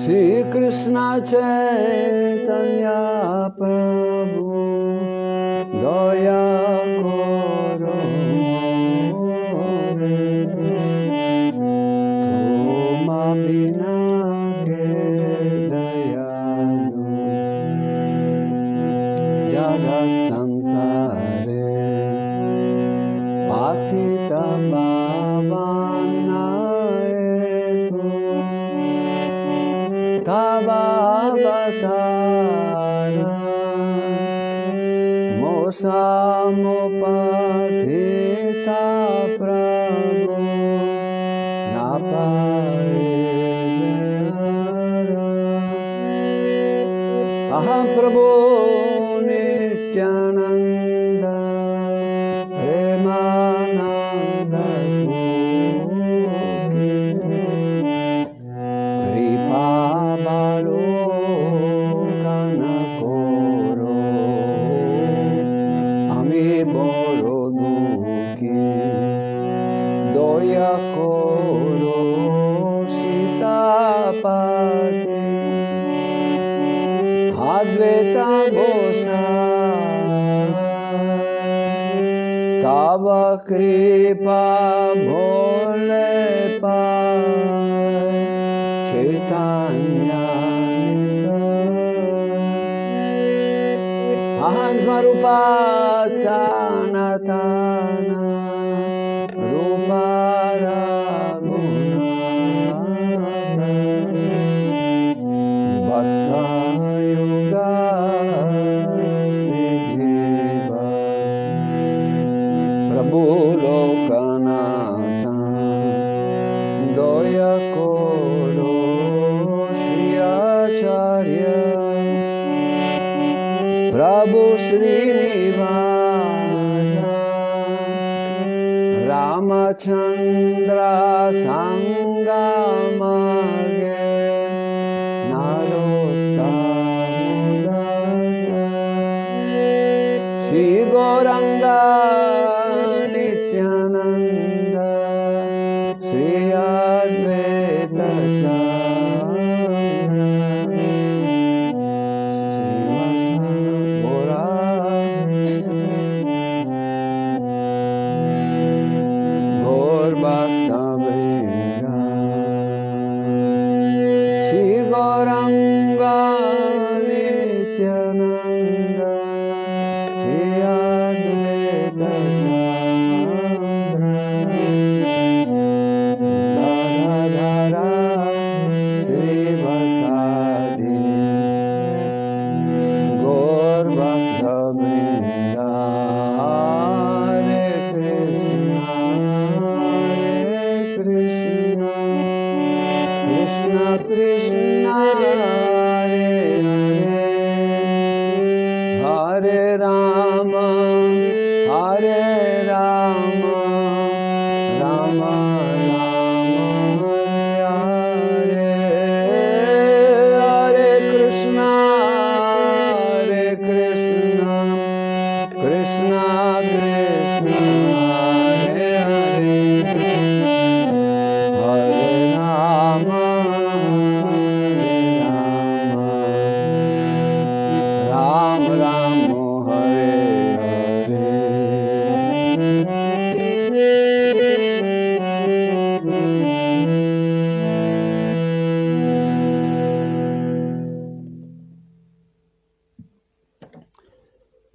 श्रीकृष्ण चेतनया प्रभु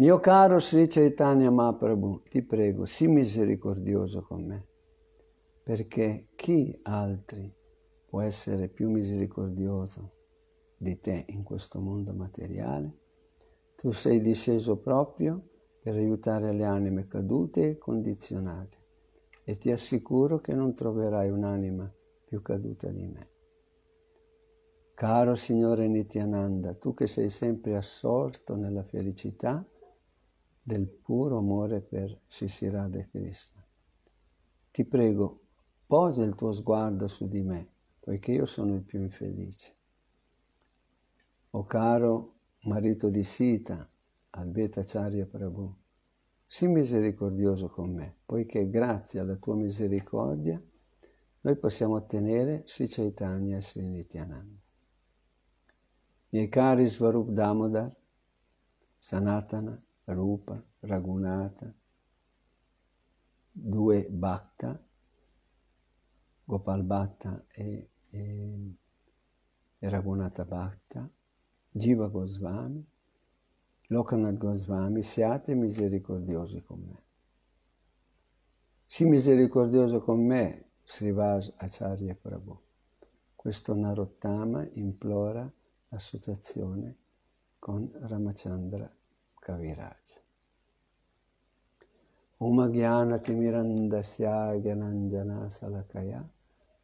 Mio caro Sri Chaitanya Mahaprabhu, ti prego, sii misericordioso con me, perché chi altri può essere più misericordioso di te in questo mondo materiale? Tu sei disceso proprio per aiutare le anime cadute e condizionate e ti assicuro che non troverai un'anima più caduta di me. Caro Signore Nityananda, tu che sei sempre assorto nella felicità, del puro amore per Sisirade Krishna. Ti prego, posa il tuo sguardo su di me, poiché io sono il più infelice. O caro marito di Sita, Albeta Charya Prabhu, sii misericordioso con me, poiché grazie alla tua misericordia noi possiamo ottenere Sri Chaitanya e Sri Nityananda. Miei cari Svarup Damodar, Sanatana, Rupa, Raghunatha, due Bhakta, Gopal Bhatta e, e, e Raghunatha Bhatta, Jiva Goswami, Lokanath Goswami, siate misericordiosi con me. Sii misericordioso con me, Srivas Acharya Prabhu. Questo Narottama implora l'associazione con Ramachandra Kaviraj. Umagyana timirandasya gyananjana salakaya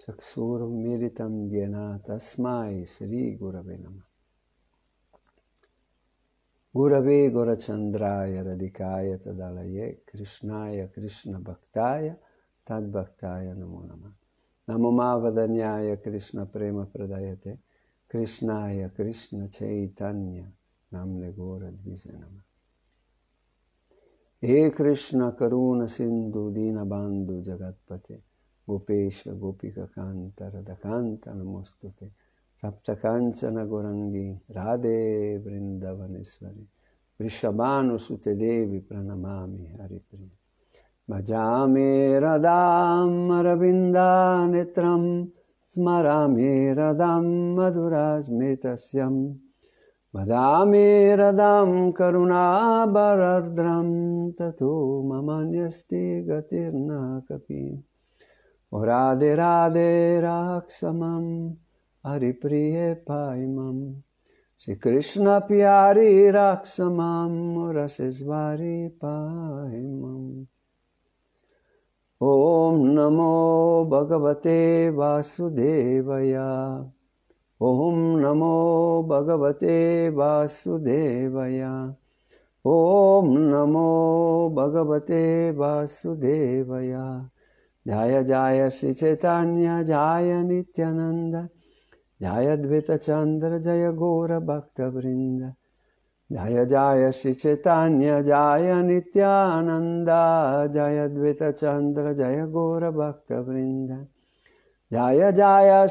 chaksur miritam jena tasmai sri gurave nama. Gurave gorachandraya radikaya tadalaye krishnaya krishna bhaktaya tad bhaktaya namo nama. Namo mavadanyaya krishna prema pradayate krishnaya krishna chaitanya namne gora dvizenama. हे कृष्ण करुणसिन्धु दीनबान्धुजगत्पते उपेश गोपिककान्तरदकान्तनमोऽस्तुते सप्तकाञ्चनगुरङ्गी राधे वृन्दवनेश्वरि वृषभानुसुते देवि प्रणमामि हरिप्रिया भजामि रदां अरविन्दानित्रं स्मरामि रदां मधुराज्मि भजामि रदां करुणाबरर्द्रं ततो ममान्यस्ति गतिर्न कपि राधे राधे राक्षमं हरिप्रिय पायि मम श्रीकृष्ण प्यारी राक्षमं रसेश्वारि पायि मम ॐ नमो भगवते वासुदेवया ॐ नमो भगवते वासुदेवय ॐ नमो भगवते वासुदेवय जय जायसि जय नित्यानन्द जय द्वितचन्द्र जय जायसि जय नित्यानन्द जय जयघोरभक्तवृन्द Jaya Jaya Jaya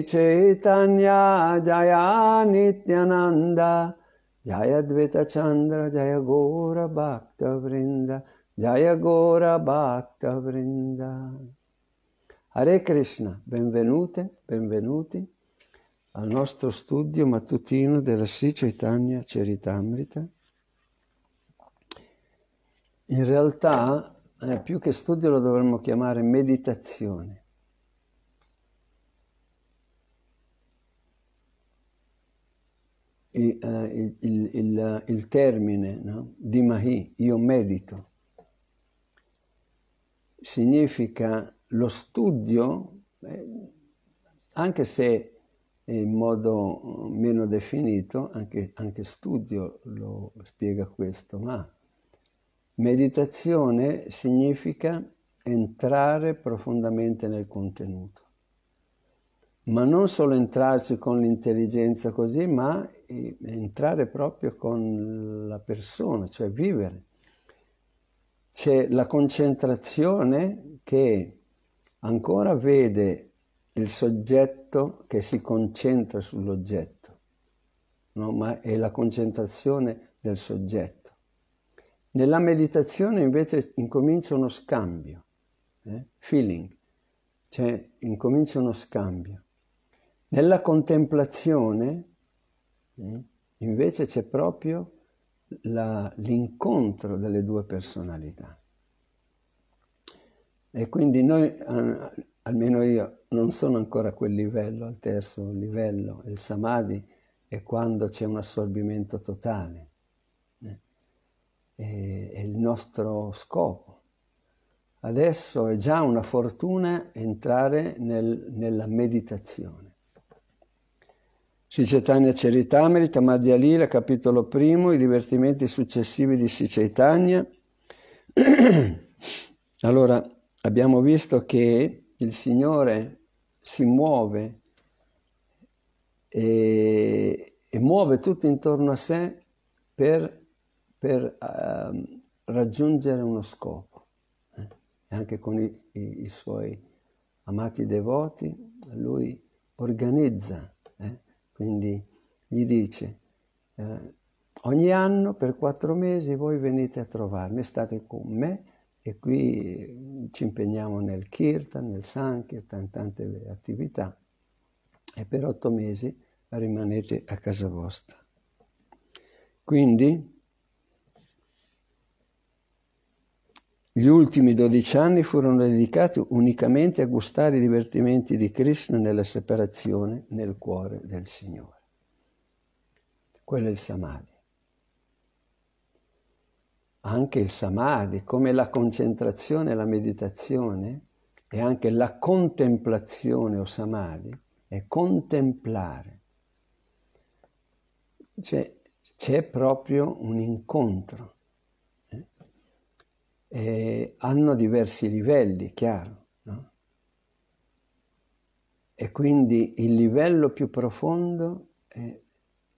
Chaitanya जय Jaya Shri Chandra Jaya Gora Bhakta Vrinda Jaya Gora Bhakta Vrinda Hare Krishna, benvenute, benvenuti al nostro studio mattutino della Sri Chaitanya Charitamrita. In realtà, eh, più che studio lo dovremmo chiamare meditazione, Eh, il, il, il, il termine no? di Mahi, io medito, significa lo studio, eh, anche se in modo eh, meno definito, anche, anche studio lo spiega questo, ma meditazione significa entrare profondamente nel contenuto ma non solo entrarci con l'intelligenza così, ma eh, entrare proprio con la persona, cioè vivere. C'è la concentrazione che ancora vede il soggetto che si concentra sull'oggetto, no? ma è la concentrazione del soggetto. Nella meditazione invece incomincia uno scambio, eh? feeling, cioè incomincia uno scambio. Nella contemplazione eh, invece c'è proprio la, l'incontro delle due personalità. E quindi noi, eh, almeno io, non sono ancora a quel livello, al terzo livello, il samadhi è quando c'è un assorbimento totale, eh, è, il nostro scopo. Adesso è già una fortuna entrare nel, nella meditazione. Sri Chaitanya Charitamrita, Madhya Lila, capitolo primo, i divertimenti successivi di Sri Chaitanya. allora, abbiamo visto che il Signore si muove e, e muove tutto intorno a sé per, per um, raggiungere uno scopo. Eh? Anche con i, i, i suoi amati devoti, Lui organizza quindi gli dice, eh, ogni anno per quattro mesi voi venite a trovarmi, state con me e qui mm, ci impegniamo nel kirtan, nel sankirtan, tante attività e per otto mesi rimanete a casa vostra. Quindi Gli ultimi dodici anni furono dedicati unicamente a gustare i divertimenti di Krishna nella separazione nel cuore del Signore. Quello è il Samadhi. Anche il Samadhi, come la concentrazione e la meditazione, e anche la contemplazione o Samadhi, è contemplare. C'è, cioè, c'è proprio un incontro eh, hanno diversi livelli, chiaro. No? E quindi il livello più profondo eh,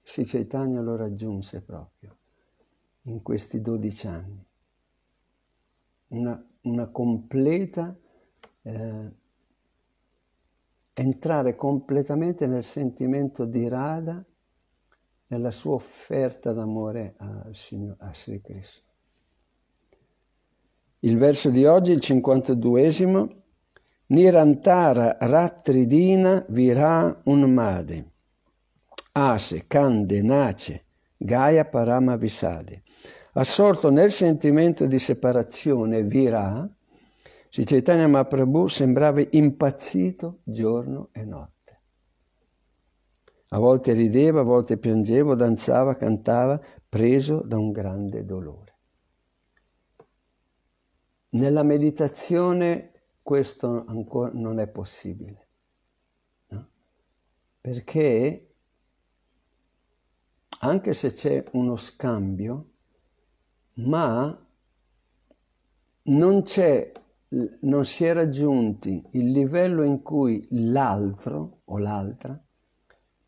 Sri Chaitanya lo raggiunse proprio in questi 12 anni. Una, una completa, eh, entrare completamente nel sentimento di Radha, nella sua offerta d'amore a, a Sri Krishna. Il verso di oggi, il 52esimo, Nirantara Rattridina Virà Unmade, Ase Kande Nace Gaia Parama Visade. Assorto nel sentimento di separazione, Virà, Sri Chaitanya sembrava impazzito giorno e notte. A volte rideva, a volte piangeva, danzava, cantava, preso da un grande dolore. Nella meditazione questo ancora non è possibile, no? perché anche se c'è uno scambio, ma non, c'è, non si è raggiunti il livello in cui l'altro o l'altra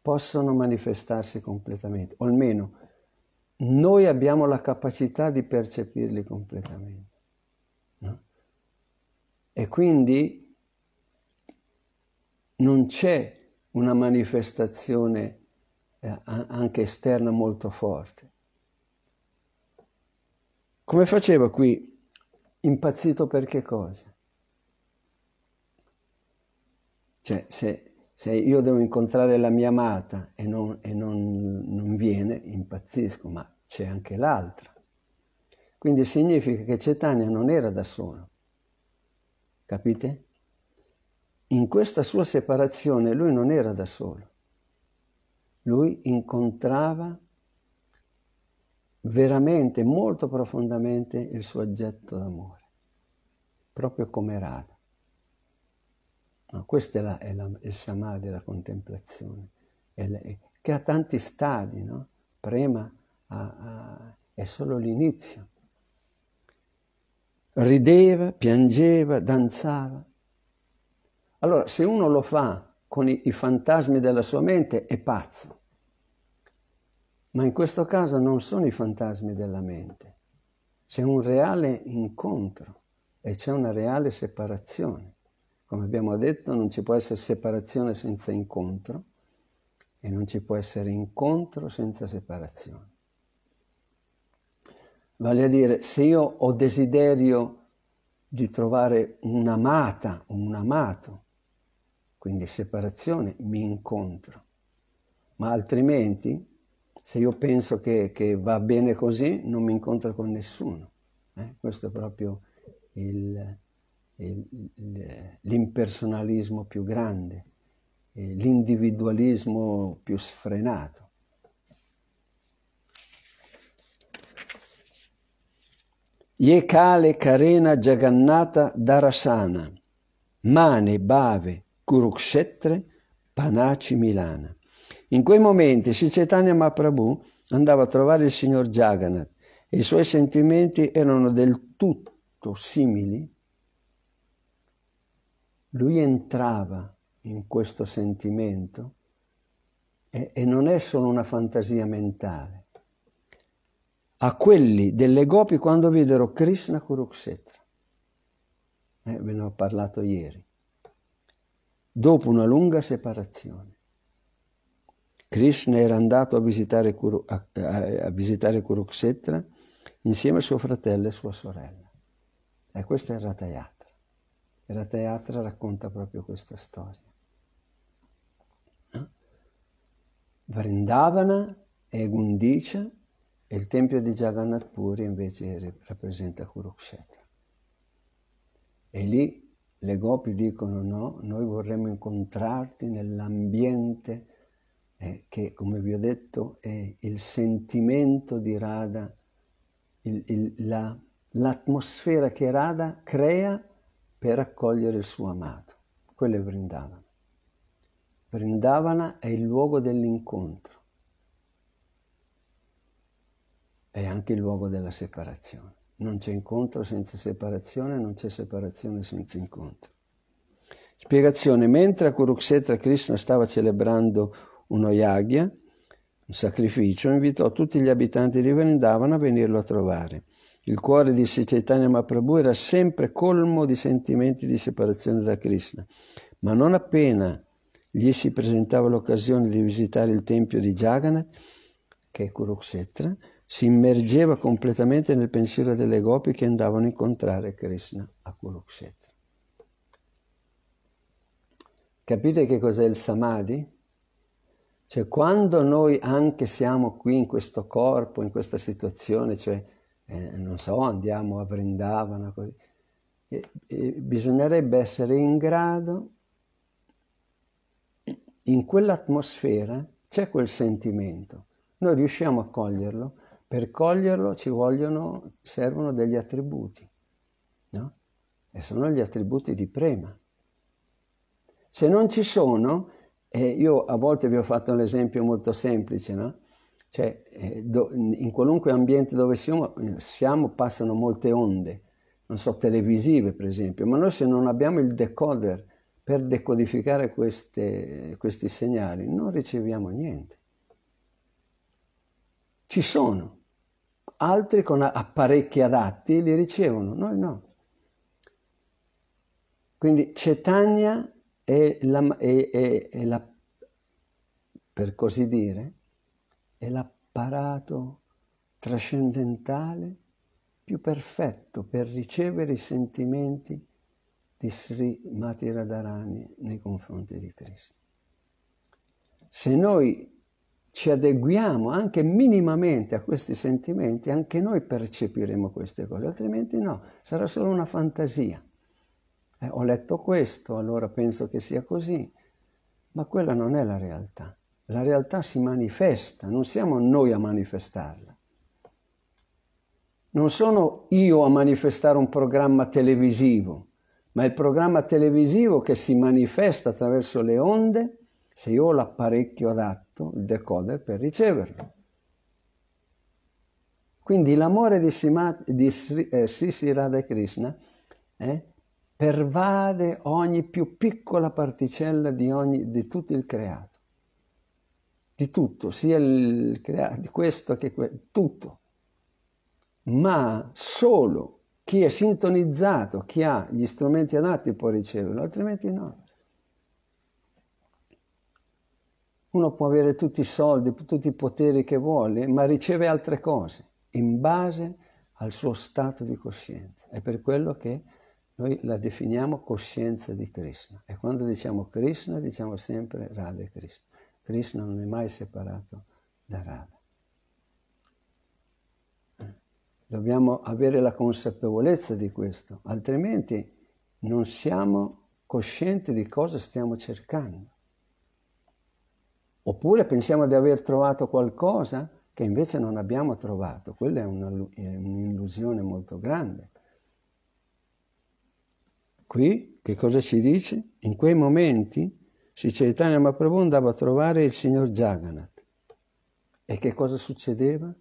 possono manifestarsi completamente, o almeno noi abbiamo la capacità di percepirli completamente. E quindi non c'è una manifestazione eh, anche esterna molto forte. Come faceva qui? Impazzito per che cosa? Cioè, se, se io devo incontrare la mia amata e, non, e non, non viene, impazzisco, ma c'è anche l'altra. Quindi significa che Cetania non era da solo. Capite? In questa sua separazione lui non era da solo. Lui incontrava veramente, molto profondamente il suo oggetto d'amore, proprio come Radha. No, questo è, la, è la, il samadhi la contemplazione, è la, è, che ha tanti stadi, no? prima a, a, è solo l'inizio rideva, piangeva, danzava. Allora, se uno lo fa con i, i fantasmi della sua mente, è pazzo. Ma in questo caso non sono i fantasmi della mente, c'è un reale incontro e c'è una reale separazione. Come abbiamo detto, non ci può essere separazione senza incontro e non ci può essere incontro senza separazione. Vale a dire, se io ho desiderio di trovare un'amata o un amato, quindi separazione, mi incontro. Ma altrimenti, se io penso che, che va bene così, non mi incontro con nessuno. Eh? Questo è proprio il, il, l'impersonalismo più grande, eh, l'individualismo più sfrenato. Yekale Karena Jagannata Darasana, Mane Bave Kurukshetre Panaci Milana. In quei momenti Sri Chaitanya Mahaprabhu andava a trovare il signor Jagannath e i suoi sentimenti erano del tutto simili. Lui entrava in questo sentimento e, e non è solo una fantasia mentale a quelli delle gopi quando videro Krishna Kuruksetra. Eh, ve ne ho parlato ieri. Dopo una lunga separazione. Krishna era andato a visitare, Kuru, a, a visitare Kuruksetra insieme a suo fratello e sua sorella. E questo è Ratayatra. Ratayatra racconta proprio questa storia. Vrindavana e Gundicha il tempio di Jagannath Puri invece rappresenta Kurukshetra. E lì le gopi dicono no, noi vorremmo incontrarti nell'ambiente eh, che, come vi ho detto, è il sentimento di Radha, il, il, la, l'atmosfera che Radha crea per accogliere il suo amato. Quello è Vrindavana. Vrindavana è il luogo dell'incontro. è anche il luogo della separazione. Non c'è incontro senza separazione, non c'è separazione senza incontro. Spiegazione. Mentre a Kuruksetra Krishna stava celebrando uno yagya, un sacrificio, invitò tutti gli abitanti di Vrindavan a venirlo a trovare. Il cuore di Chaitanya Mahaprabhu era sempre colmo di sentimenti di separazione da Krishna, ma non appena gli si presentava l'occasione di visitare il tempio di Jagannath, che è Kuruksetra, si immergeva completamente nel pensiero delle gopi che andavano a incontrare Krishna a Kurukshetra. Capite che cos'è il samadhi? Cioè quando noi anche siamo qui in questo corpo, in questa situazione, cioè eh, non so, andiamo a Vrindavana, così, e, e bisognerebbe essere in grado, in quell'atmosfera c'è quel sentimento, noi riusciamo a coglierlo, per coglierlo ci vogliono, servono degli attributi, no? E sono gli attributi di prema. Se non ci sono, eh, io a volte vi ho fatto un esempio molto semplice, no? Cioè, eh, do, in qualunque ambiente dove siamo, siamo passano molte onde, non so, televisive per esempio, ma noi se non abbiamo il decoder per decodificare queste, questi segnali non riceviamo niente. Ci sono, altri con apparecchi adatti li ricevono, noi no. Quindi Cetania è la, è, è, è la per così dire, è l'apparato trascendentale più perfetto per ricevere i sentimenti di Sri Mati Radharani nei confronti di Cristo. Se noi ci adeguiamo anche minimamente a questi sentimenti, anche noi percepiremo queste cose, altrimenti no, sarà solo una fantasia. Eh, ho letto questo, allora penso che sia così, ma quella non è la realtà. La realtà si manifesta, non siamo noi a manifestarla. Non sono io a manifestare un programma televisivo, ma è il programma televisivo che si manifesta attraverso le onde se io ho l'apparecchio adatto, il decoder, per riceverlo. Quindi l'amore di, Sima, di Sri, eh, Sisi Radha Krishna eh, pervade ogni più piccola particella di, ogni, di, tutto il creato. Di tutto, sia il creato, di questo che quello, tutto. Ma solo chi è sintonizzato, chi ha gli strumenti adatti può riceverlo, altrimenti no. Uno può avere tutti i soldi, tutti i poteri che vuole, ma riceve altre cose in base al suo stato di coscienza. È per quello che noi la definiamo coscienza di Krishna. E quando diciamo Krishna, diciamo sempre Radha e Krishna. Krishna non è mai separato da Radha. Dobbiamo avere la consapevolezza di questo, altrimenti non siamo coscienti di cosa stiamo cercando. Oppure pensiamo di aver trovato qualcosa che invece non abbiamo trovato. Quella è, una, è un'illusione molto grande. Qui che cosa ci dice? In quei momenti Sri Chaitanya Mahaprabhu andava a trovare il signor Jagannath. E che cosa succedeva?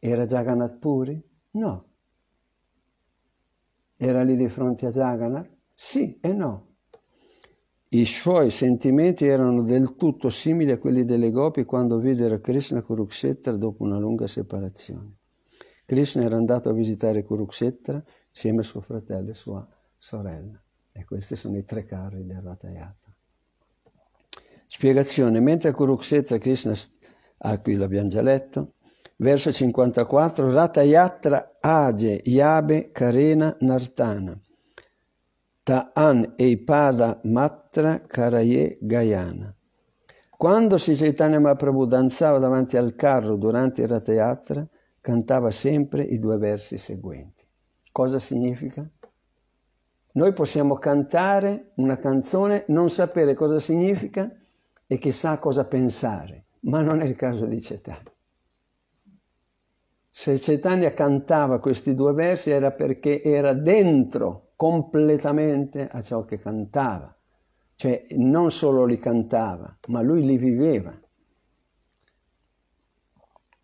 Era Jagannath Puri? No. Era lì di fronte a Jagannath? Sì e no. I suoi sentimenti erano del tutto simili a quelli delle gopi quando videro Krishna Kuruksetra dopo una lunga separazione. Krishna era andato a visitare Kuruksetra insieme a suo fratello e sua sorella. E questi sono i tre carri del Ratayata. Spiegazione. Mentre a Kuruksetra Krishna, ah qui l'abbiamo già letto, verso 54, Ratayatra Age Yabe Karena Nartana. Ta'an Eipada Matra Karaye Gayana. Quando Sri Chaitanya Mahaprabhu danzava davanti al carro durante il Ratayatra, cantava sempre i due versi seguenti. Cosa significa? Noi possiamo cantare una canzone, non sapere cosa significa e chissà cosa pensare, ma non è il caso di Chaitanya. Se Chaitanya cantava questi due versi era perché era dentro completamente a ciò che cantava. Cioè non solo li cantava, ma lui li viveva.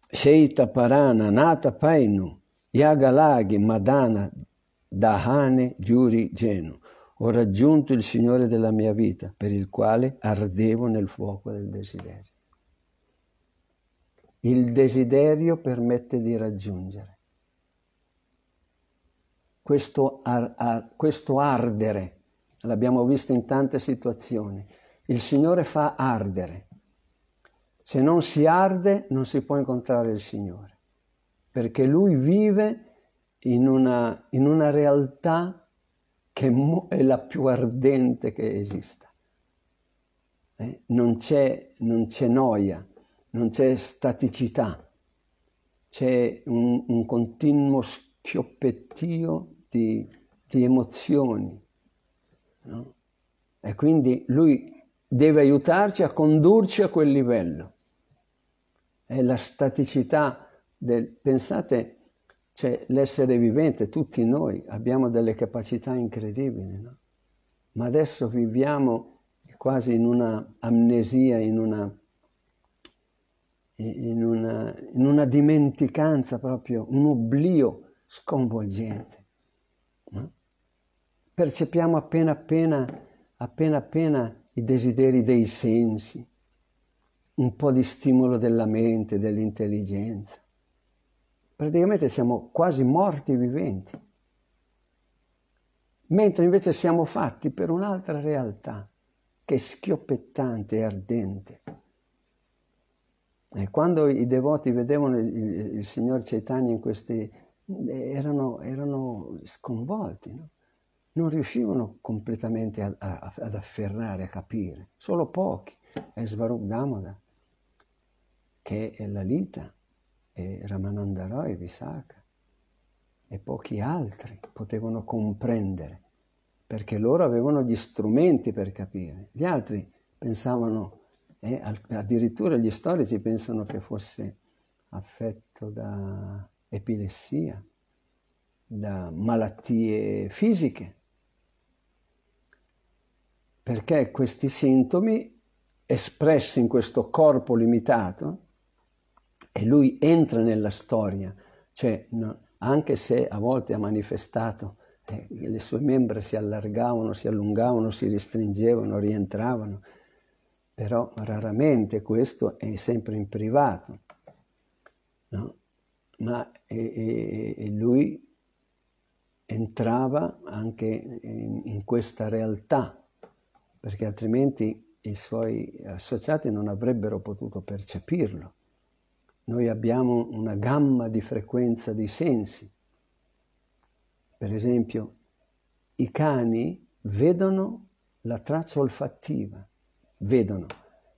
Sheita Parana, Nata Painu, Yagalaghi, Madana, Dahane, Giuri, Genu. Ho raggiunto il Signore della mia vita, per il quale ardevo nel fuoco del desiderio. Il desiderio permette di raggiungere questo, ar, ar, questo ardere, l'abbiamo visto in tante situazioni, il Signore fa ardere. Se non si arde non si può incontrare il Signore, perché Lui vive in una, in una realtà che è la più ardente che esista. Eh? Non, c'è, non, c'è, noia, non c'è staticità, c'è un, un continuo schioppettio di, di emozioni. No? E quindi lui deve aiutarci a condurci a quel livello. È la staticità del... Pensate, cioè, l'essere vivente, tutti noi abbiamo delle capacità incredibili, no? ma adesso viviamo quasi in una amnesia, in una, in una, in una dimenticanza proprio, un oblio sconvolgente. Eh? Percepiamo appena appena, appena appena i desideri dei sensi, un po' di stimolo della mente, dell'intelligenza. Praticamente siamo quasi morti viventi, mentre invece siamo fatti per un'altra realtà che è schioppettante e ardente. E quando i devoti vedevano il, il, il signor Chaitanya in questi eh, erano, erano sconvolti, no? non riuscivano completamente a, a, ad afferrare, a capire, solo pochi, è Svarup Damoda, che è Lalita, e Ramananda Roy, Visakha, e pochi altri potevano comprendere, perché loro avevano gli strumenti per capire. Gli altri pensavano, eh, addirittura gli storici pensano che fosse affetto da epilessia, da malattie fisiche, perché questi sintomi espressi in questo corpo limitato, e lui entra nella storia, cioè anche se a volte ha manifestato eh, le sue membra si allargavano, si allungavano, si restringevano, rientravano, però raramente questo è sempre in privato. No? ma e, e lui entrava anche in, in questa realtà, perché altrimenti i suoi associati non avrebbero potuto percepirlo. Noi abbiamo una gamma di frequenza di sensi. Per esempio, i cani vedono la traccia olfattiva, vedono,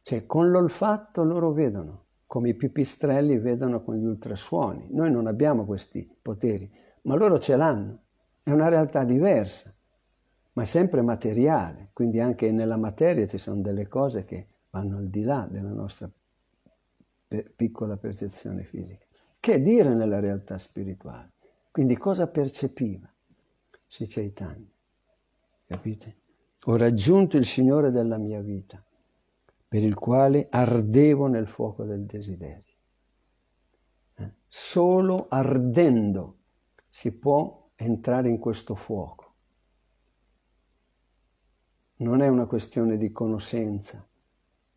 cioè con l'olfatto loro vedono come i pipistrelli vedono con gli ultrasuoni. Noi non abbiamo questi poteri, ma loro ce l'hanno. È una realtà diversa, ma sempre materiale, quindi anche nella materia ci sono delle cose che vanno al di là della nostra per piccola percezione fisica. Che dire nella realtà spirituale? Quindi cosa percepiva Sri Caitanya? Capite? Ho raggiunto il Signore della mia vita per il quale ardevo nel fuoco del desiderio. Eh? Solo ardendo si può entrare in questo fuoco. Non è una questione di conoscenza,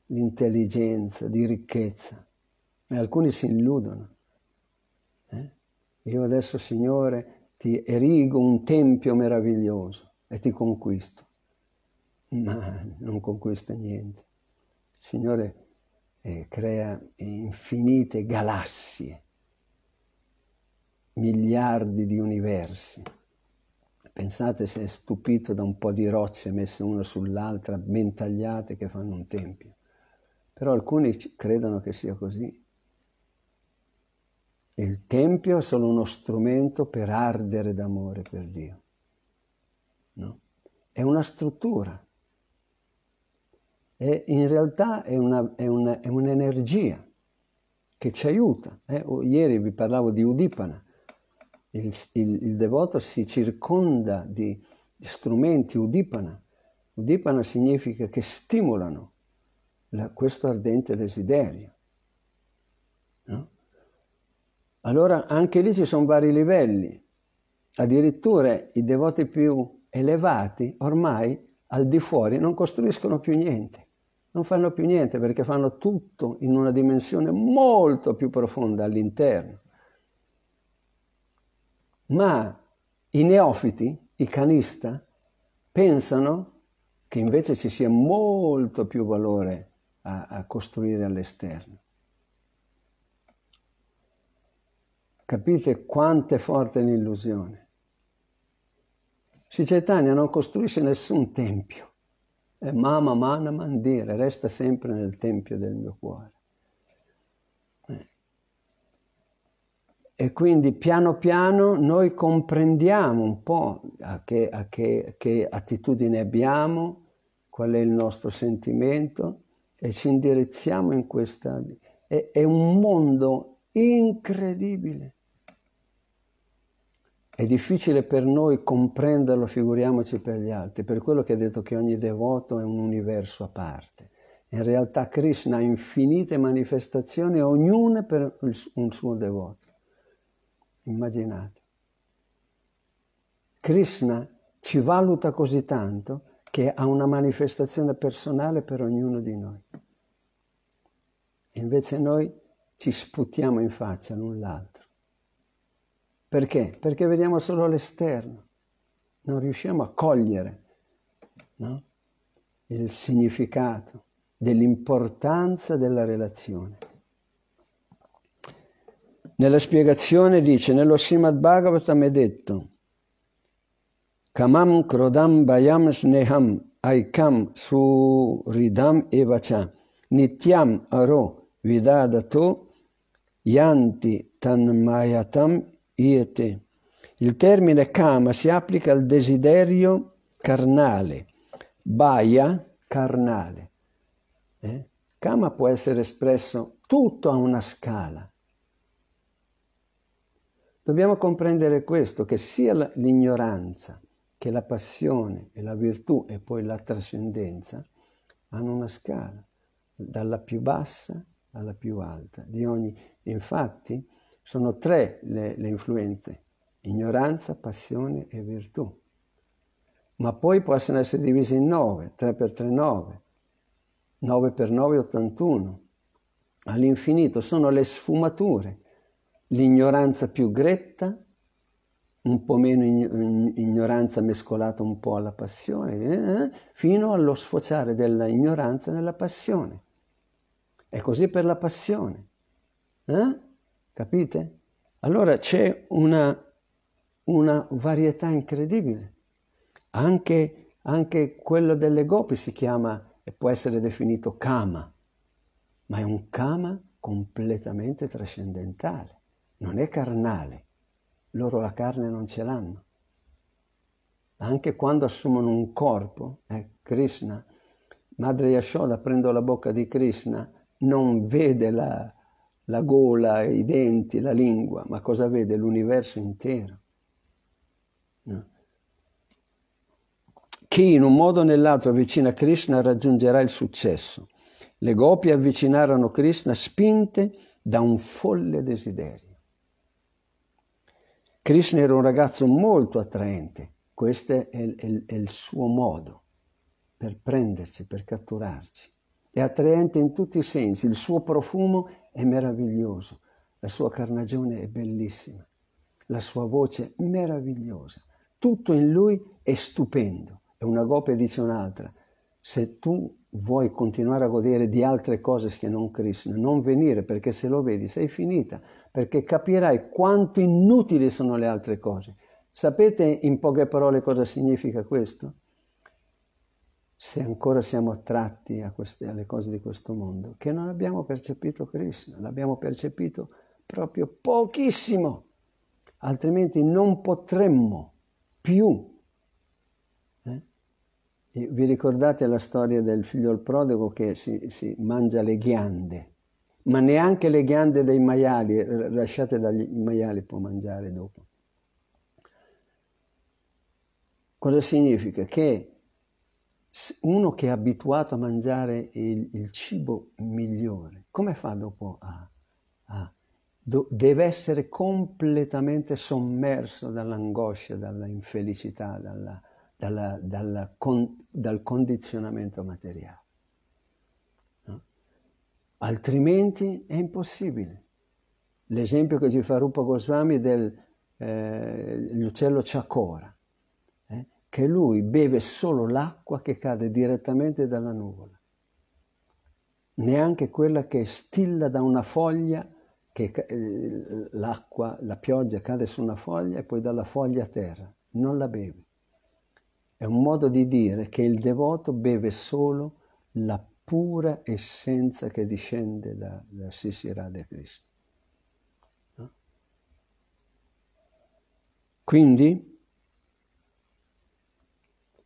di intelligenza, di ricchezza. E alcuni si illudono. Eh? Io adesso, Signore, ti erigo un tempio meraviglioso e ti conquisto. Ma non conquista niente. Signore eh, crea infinite galassie, miliardi di universi. Pensate se è stupito da un po' di rocce messe una sull'altra, ben tagliate, che fanno un tempio. Però alcuni credono che sia così. Il tempio è solo uno strumento per ardere d'amore per Dio. No? È una struttura è, in realtà è, una, è, una, è un'energia che ci aiuta. Eh? Oh, ieri vi parlavo di Udipana, il, il, il devoto si circonda di strumenti Udipana. Udipana significa che stimolano la, questo ardente desiderio. No? Allora anche lì ci sono vari livelli, addirittura i devoti più elevati ormai al di fuori non costruiscono più niente, non fanno più niente perché fanno tutto in una dimensione molto più profonda all'interno. Ma i neofiti, i canista, pensano che invece ci sia molto più valore a, a costruire all'esterno. Capite quanto è forte l'illusione? Sicetania non costruisce nessun tempio, Mama Mana mandire, resta sempre nel tempio del mio cuore. Eh. E quindi piano piano noi comprendiamo un po' a che, a che, che attitudine abbiamo, qual è il nostro sentimento e ci indirizziamo in questa... È, è un mondo incredibile è difficile per noi comprenderlo, figuriamoci per gli altri, per quello che ha detto che ogni devoto è un universo a parte. In realtà Krishna ha infinite manifestazioni, ognuna per un suo devoto. Immaginate. Krishna ci valuta così tanto che ha una manifestazione personale per ognuno di noi. Invece noi ci sputiamo in faccia l'un l'altro. Perché? Perché vediamo solo l'esterno, non riusciamo a cogliere no? il significato dell'importanza della relazione. Nella spiegazione dice, nello Simad Bhagavatam è detto, Kamam krodam bayam sneham aikam suridam evacha nityam aro vidadato yanti tanmayatam Iete. Il termine kama si applica al desiderio carnale, baia carnale. Eh? Kama può essere espresso tutto a una scala. Dobbiamo comprendere questo, che sia l'ignoranza che la passione e la virtù e poi la trascendenza hanno una scala, dalla più bassa alla più alta. Di Ogni... Infatti, sono tre le, le influenze, ignoranza, passione e virtù. Ma poi possono essere divise in nove, 3 per 3 9, 9 per 9 81, all'infinito. Sono le sfumature, l'ignoranza più gretta, un po' meno ignoranza mescolata un po' alla passione, eh, eh fino allo sfociare dell'ignoranza nella passione. È così per la passione. Eh? Capite? Allora c'è una, una varietà incredibile. Anche, anche quello delle gopi si chiama e può essere definito kama, ma è un kama completamente trascendentale, non è carnale. Loro la carne non ce l'hanno. Anche quando assumono un corpo, eh, Krishna, Madre Yashoda, prendo la bocca di Krishna, non vede la, la gola, i denti, la lingua, ma cosa vede? L'universo intero. No. Chi in un modo o nell'altro avvicina Krishna raggiungerà il successo. Le gopi avvicinarono Krishna spinte da un folle desiderio. Krishna era un ragazzo molto attraente, questo è, è, è il suo modo per prenderci, per catturarci. È attraente in tutti i sensi, il suo profumo è meraviglioso, la sua carnagione è bellissima, la sua voce meravigliosa, tutto in lui è stupendo. E una gope dice un'altra, se tu vuoi continuare a godere di altre cose che non Krishna, non venire perché se lo vedi sei finita, perché capirai quanto inutili sono le altre cose. Sapete in poche parole cosa significa questo? se ancora siamo attratti queste, alle cose di questo mondo, che non abbiamo percepito Krishna, l'abbiamo percepito proprio pochissimo, altrimenti non potremmo più. Eh? Vi ricordate la storia del figlio prodigo che si, si mangia le ghiande? ma neanche le ghiande dei maiali, lasciate dagli maiali, può mangiare dopo. Cosa significa? Che uno che è abituato a mangiare il, il cibo migliore, come fa dopo a... a do, deve essere completamente sommerso dall'angoscia, dalla infelicità, dalla, dalla, dalla con, dal condizionamento materiale. No? Altrimenti è impossibile. L'esempio che ci fa Rupa Goswami dell'uccello eh, l'uccello che lui beve solo l'acqua che cade direttamente dalla nuvola, neanche quella che stilla da una foglia, che eh, l'acqua, la pioggia cade su una foglia e poi dalla foglia a terra, non la beve. È un modo di dire che il devoto beve solo la pura essenza che discende da, da Sisirade Krishna. No? Quindi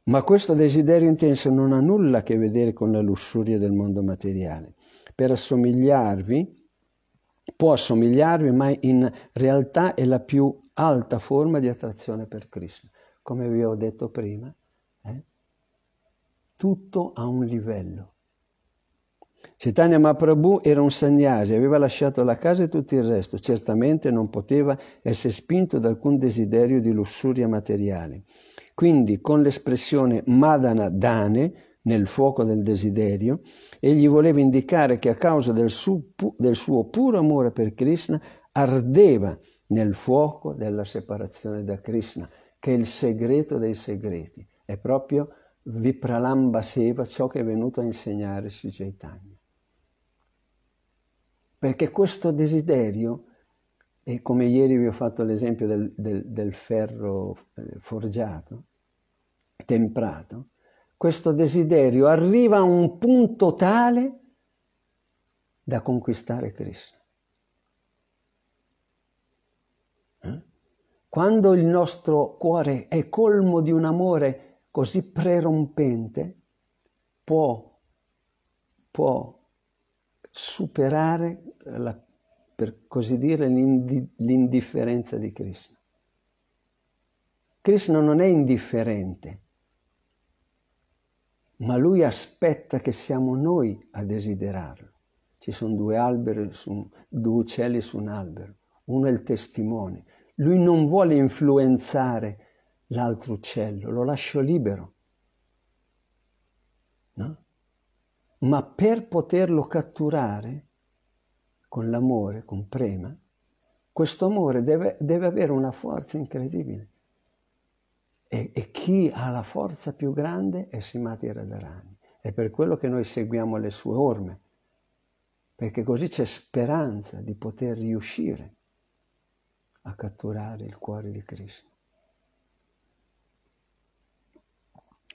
ma questo desiderio intenso non ha nulla a che vedere con la lussuria del mondo materiale. Per assomigliarvi, può assomigliarvi, ma in realtà è la più alta forma di attrazione per Cristo. Come vi ho detto prima, eh? tutto ha un livello. Chaitanya Mahaprabhu era un sannyasi, aveva lasciato la casa e tutto il resto, certamente non poteva essere spinto da alcun desiderio di lussuria materiale quindi con l'espressione Madana Dane, nel fuoco del desiderio, egli voleva indicare che a causa del suo, del suo puro amore per Krishna ardeva nel fuoco della separazione da Krishna, che è il segreto dei segreti, è proprio Vipralamba Seva, ciò che è venuto a insegnare Sri Chaitanya. Perché questo desiderio e come ieri vi ho fatto l'esempio del, del, del ferro eh, forgiato, temprato, questo desiderio arriva a un punto tale da conquistare Cristo. Eh? Quando il nostro cuore è colmo di un amore così prerompente, può, può superare la per così dire, l'indifferenza di Krishna. Krishna non è indifferente, ma lui aspetta che siamo noi a desiderarlo. Ci sono due alberi, su, due uccelli su un albero, uno è il testimone. Lui non vuole influenzare l'altro uccello, lo lascio libero. No? Ma per poterlo catturare con l'amore, con prema, questo amore deve, deve avere una forza incredibile. E, e, chi ha la forza più grande è Simati Radharani. È per quello che noi seguiamo le sue orme, perché così c'è speranza di poter riuscire a catturare il cuore di Cristo.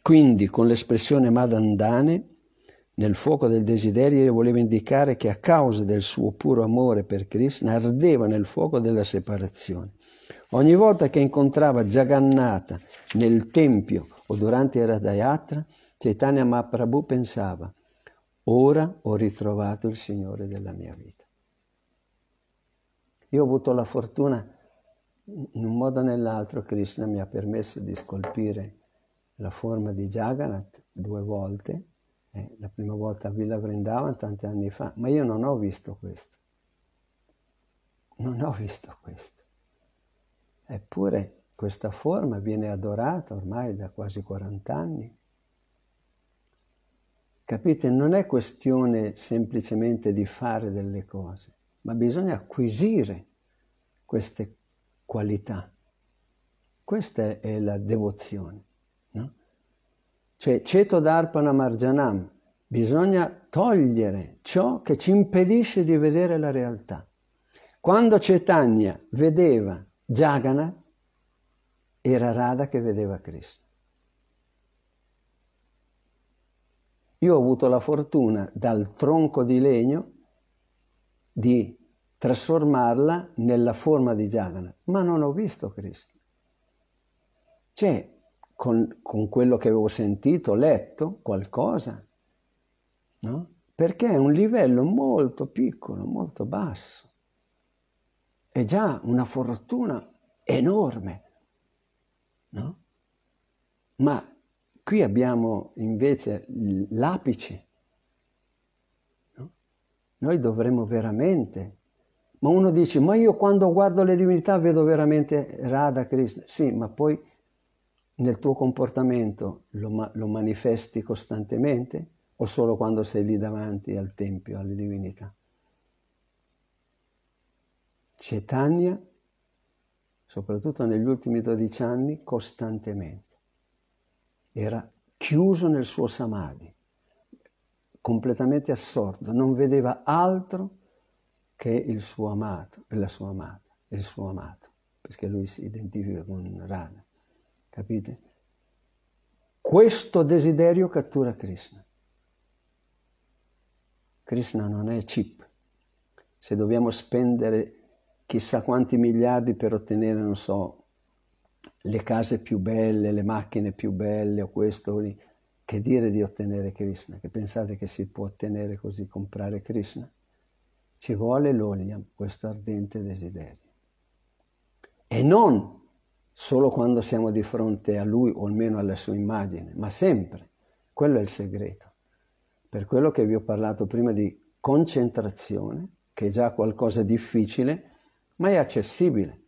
Quindi con l'espressione Madandane nel fuoco del desiderio voleva indicare che a causa del suo puro amore per Krishna ardeva nel fuoco della separazione. Ogni volta che incontrava Jagannatha nel tempio o durante il Radhayatra, Chaitanya Mahaprabhu pensava, ora ho ritrovato il Signore della mia vita. Io ho avuto la fortuna, in un modo o nell'altro, Krishna mi ha permesso di scolpire la forma di Jagannath due volte, eh, la prima volta a Villa Vrindavan tanti anni fa, ma io non ho visto questo. Non ho visto questo. Eppure questa forma viene adorata ormai da quasi 40 anni. Capite, non è questione semplicemente di fare delle cose, ma bisogna acquisire queste qualità. Questa è la devozione. Cioè, ceto darpana marjanam, bisogna togliere ciò che ci impedisce di vedere la realtà. Quando Cetania vedeva Jagana, era Rada che vedeva Cristo. Io ho avuto la fortuna dal tronco di legno di trasformarla nella forma di Jagana, ma non ho visto Krishna. Cioè, con, con quello che avevo sentito, letto qualcosa, no? perché è un livello molto piccolo, molto basso. È già una fortuna enorme, no? Ma qui abbiamo invece l'apice. No? Noi dovremmo veramente... Ma uno dice, ma io quando guardo le divinità vedo veramente Radha Krishna. Sì, ma poi nel tuo comportamento lo, ma- lo manifesti costantemente o solo quando sei lì davanti al Tempio, alle divinità? Cetania, soprattutto negli ultimi 12 anni, costantemente. Era chiuso nel suo samadhi, completamente assorto, non vedeva altro che il suo amato e la sua amata, il suo amato, perché lui si identifica con Rana. Capite? Questo desiderio cattura Krishna. Krishna non è chip. Se dobbiamo spendere chissà quanti miliardi per ottenere, non so, le case più belle, le macchine più belle o questo lì, che dire di ottenere Krishna? Che pensate che si può ottenere così, comprare Krishna? Ci vuole l'oliam, questo ardente desiderio. E non solo quando siamo di fronte a Lui o almeno alla sua immagine, ma sempre. Quello è il segreto. Per quello che vi ho parlato prima di concentrazione, che è già qualcosa di difficile, ma è accessibile.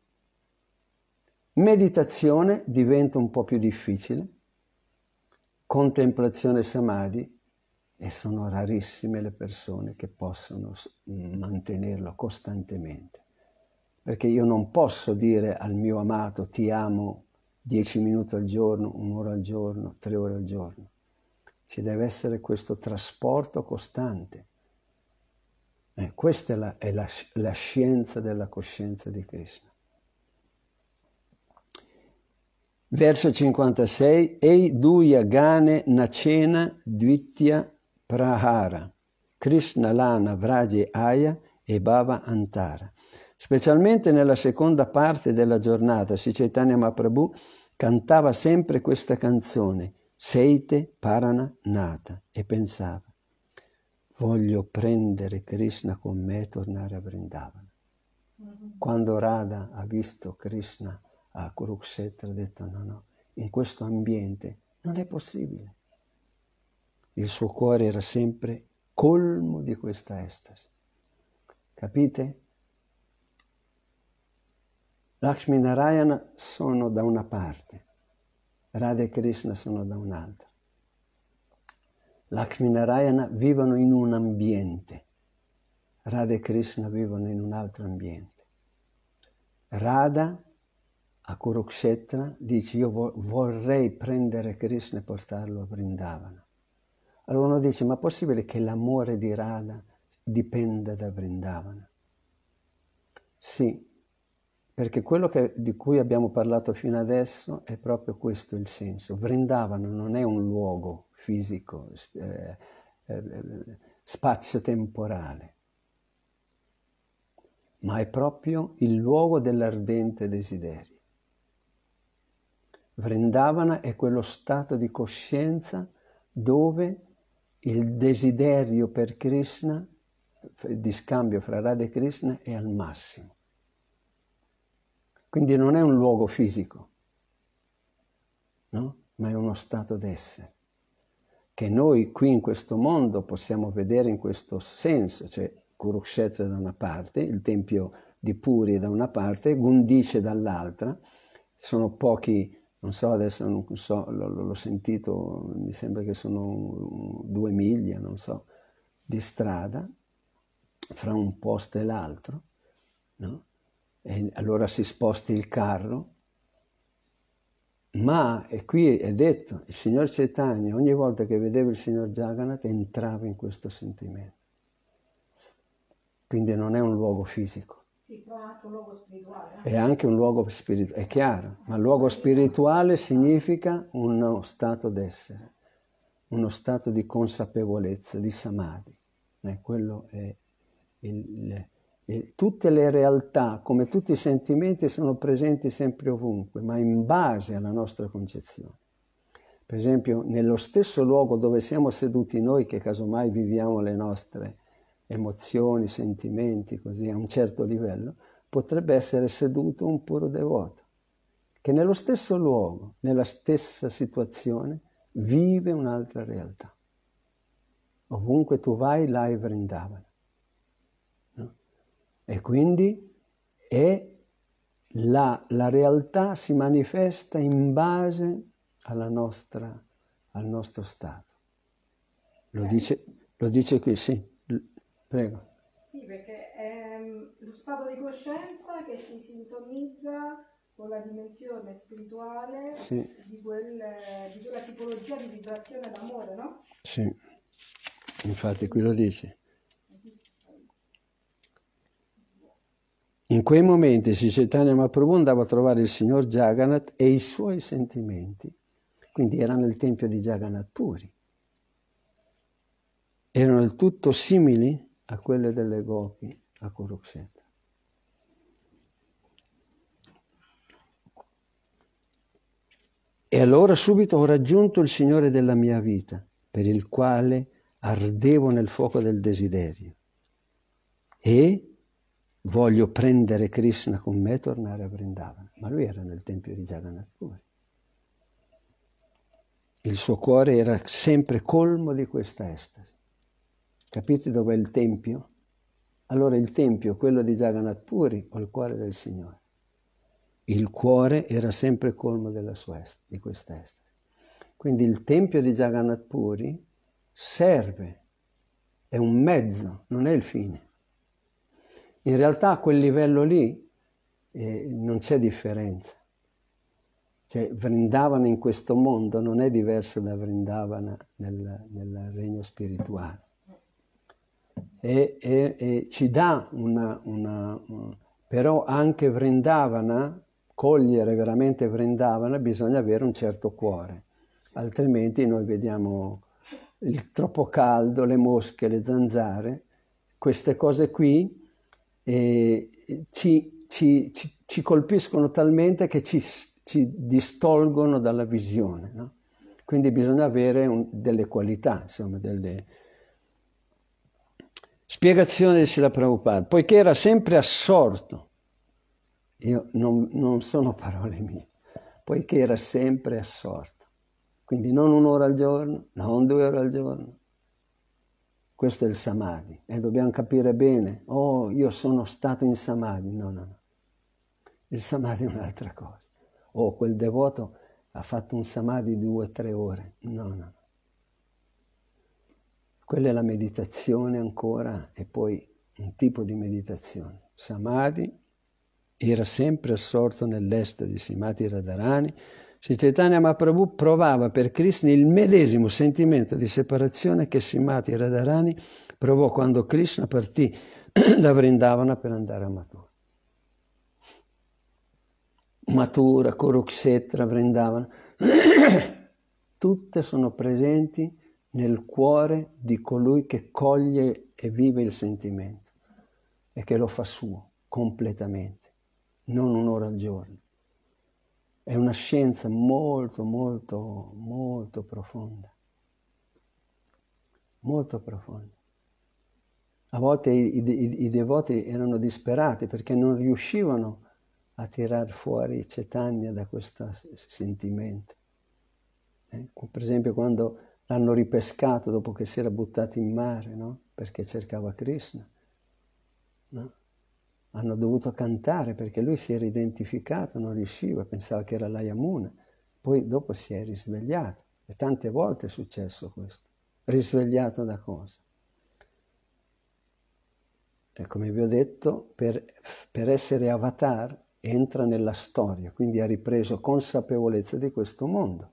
Meditazione diventa un po' più difficile, contemplazione samadhi, e sono rarissime le persone che possono mantenerlo costantemente perché io non posso dire al mio amato ti amo dieci minuti al giorno, un'ora al giorno, tre ore al giorno. Ci deve essere questo trasporto costante. Eh, questa è, la, è la, la scienza della coscienza di Krishna. Verso 56, Ei duya gane nacena dvitya prahara, Krishna lana vraje aya e bhava antara. Specialmente nella seconda parte della giornata, Sri Chaitanya Mahaprabhu cantava sempre questa canzone, Seite Parana Nata, e pensava, voglio prendere Krishna con me e tornare a Vrindavana. Quando Radha ha visto Krishna a Kuruksetra ha detto no, no, in questo ambiente non è possibile. Il suo cuore era sempre colmo di questa estasi. Capite? Lakshmi Narayana sono da una parte, Radha e Krishna sono da un'altra. Lakshmi Narayana vivono in un ambiente, Radha e Krishna vivono in un altro ambiente. Radha a Kurukshetra dice io vorrei prendere Krishna e portarlo a Vrindavana. Allora uno dice ma è possibile che l'amore di Radha dipenda da Vrindavana? Sì, perché quello che, di cui abbiamo parlato fino adesso è proprio questo il senso. Vrindavana non è un luogo fisico, eh, eh, spazio-temporale, ma è proprio il luogo dell'ardente desiderio. Vrindavana è quello stato di coscienza dove il desiderio per Krishna, di scambio fra Radha e Krishna, è al massimo. Quindi non è un luogo fisico, no? ma è uno stato d'essere che noi qui in questo mondo possiamo vedere in questo senso, cioè Kurukshetra da una parte, il tempio di Puri da una parte, Gundice dall'altra, sono pochi, non so adesso, non so, l'ho sentito, mi sembra che sono due miglia, non so, di strada fra un posto e l'altro, no? e allora si sposti il carro. Ma, e qui è detto, il signor Cetania ogni volta che vedeva il signor Jagannath entrava in questo sentimento. Quindi non è un luogo fisico. Sì, però è anche un luogo spirituale. Eh. È anche un luogo spirituale, è chiaro, ma luogo spirituale significa uno stato d'essere, uno stato di consapevolezza, di samadhi. Eh, quello è il Tutte le realtà, come tutti i sentimenti, sono presenti sempre ovunque, ma in base alla nostra concezione. Per esempio, nello stesso luogo dove siamo seduti noi, che casomai viviamo le nostre emozioni, sentimenti, così a un certo livello, potrebbe essere seduto un puro devoto, che nello stesso luogo, nella stessa situazione, vive un'altra realtà. Ovunque tu vai, là è Vrindavana. E quindi è la, la realtà si manifesta in base alla nostra, al nostro stato. Lo dice, lo dice qui, sì, prego. Sì, perché è ehm, lo stato di coscienza che si sintonizza con la dimensione spirituale sì. di, quel, di quella tipologia di vibrazione d'amore, no? Sì, infatti qui lo dice. In quei momenti si Sisitania Mahaprabhu andava a trovare il signor Jagannath e i suoi sentimenti. Quindi erano il tempio di Jagannath Puri. Erano del tutto simili a quelle delle Gopi a Kurukshetra. E allora subito ho raggiunto il Signore della mia vita, per il quale ardevo nel fuoco del desiderio. E voglio prendere Krishna con me e tornare a Vrindavan. Ma lui era nel tempio di Jagannath Puri. Il suo cuore era sempre colmo di questa estasi. Capite dov'è il tempio? Allora il tempio, quello di Jagannath Puri, o il cuore del Signore. Il cuore era sempre colmo della sua est- di questa estasi. Quindi il tempio di Jagannath Puri serve, è un mezzo, non è il fine in realtà a quel livello lì eh, non c'è differenza. Cioè Vrindavana in questo mondo non è diverso da Vrindavana nel, nel regno spirituale. E, e, e ci dà una, una, una... però anche Vrindavana, cogliere veramente Vrindavana, bisogna avere un certo cuore. Altrimenti noi vediamo il troppo caldo, le mosche, le zanzare, queste cose qui eh, ci, ci, ci, ci, colpiscono talmente che ci, distolgono dalla visione. No? Quindi bisogna avere un, delle qualità, insomma, delle... Spiegazione di Sila Prabhupada, poiché era sempre assorto, io non, non sono parole mie, poiché era sempre assorto, quindi non un'ora al giorno, non due ore al giorno, questo è il samadhi e dobbiamo capire bene, oh io sono stato in samadhi, no, no, no. Il samadhi è un'altra cosa. Oh, quel devoto ha fatto un samadhi di due o tre ore, no, no, no. Quella è la meditazione ancora e poi un tipo di meditazione. Samadhi era sempre assorto n'estasi, Simati Radharani, Sri Chaitanya Mahaprabhu provava per Krishna il medesimo sentimento di separazione che Simati Radharani provò quando Krishna partì da Vrindavana per andare a Mathura. Mathura, Kurukshetra, Vrindavana, tutte sono presenti nel cuore di colui che coglie e vive il sentimento e che lo fa suo completamente, non un'ora al giorno. È una scienza molto, molto, molto profonda. Molto profonda. A volte i, i, i devoti erano disperati perché non riuscivano a tirar fuori Cetania da questo sentimento. Eh? Per esempio quando l'hanno ripescato dopo che si era buttato in mare, no? perché cercava Krishna. No? hanno dovuto cantare perché lui si era identificato, non riusciva, pensava che era la Yamuna, poi dopo si è risvegliato e tante volte è successo questo, risvegliato da cosa? E come vi ho detto, per, per essere avatar entra nella storia, quindi ha ripreso consapevolezza di questo mondo.